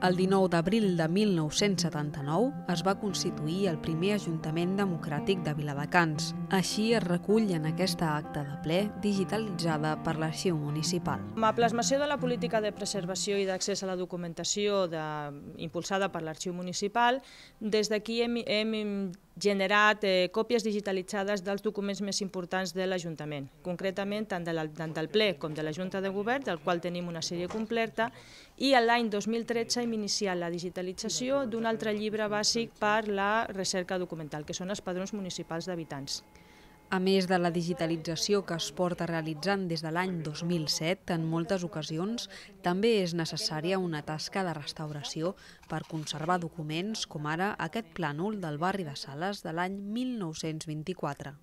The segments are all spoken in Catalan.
El 19 d'abril de 1979 es va constituir el primer Ajuntament Democràtic de Viladecans. Així es recull en aquesta acta de ple digitalitzada per l'Arxiu Municipal. Amb la plasmació de la política de preservació i d'accés a la documentació de, impulsada per l'Arxiu Municipal, des d'aquí hem, hem generat eh, còpies digitalitzades dels documents més importants de l'Ajuntament, concretament tant, de la, tant del ple com de la Junta de Govern, del qual tenim una sèrie completa, i l'any 2013 hem iniciat la digitalització d'un altre llibre bàsic per la recerca documental, que són els padrons municipals d'habitants. A més de la digitalització que es porta realitzant des de l'any 2007, en moltes ocasions també és necessària una tasca de restauració per conservar documents com ara aquest plànol del barri de Sales de l'any 1924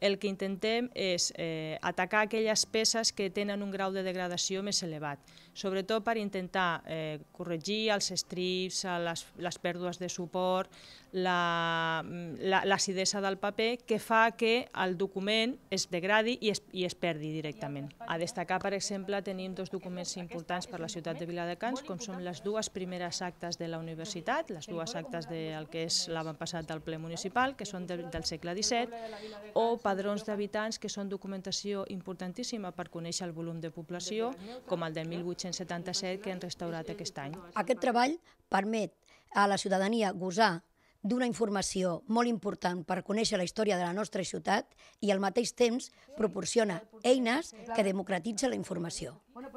el que intentem és eh, atacar aquelles peces que tenen un grau de degradació més elevat, sobretot per intentar eh, corregir els estrips, eh, les, les pèrdues de suport, mm, l'acidesa la, la del paper, que fa que el document es degradi i es, i es perdi directament. A destacar, per exemple, tenim dos documents importants per la ciutat de Viladecans, com són les dues primeres actes de la universitat, les dues actes del de, que és l'avantpassat del ple municipal, que són de, del segle XVII, o padrons d'habitants, que són documentació importantíssima per conèixer el volum de població, com el de 1877 que han restaurat aquest any. Aquest treball permet a la ciutadania gosar d'una informació molt important per conèixer la història de la nostra ciutat i al mateix temps proporciona eines que democratitza la informació.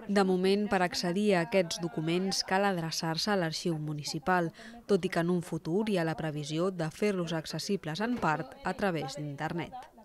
De moment, per accedir a aquests documents cal adreçar-se a l'arxiu municipal, tot i que en un futur hi ha la previsió de fer-los accessibles en part a través d'internet.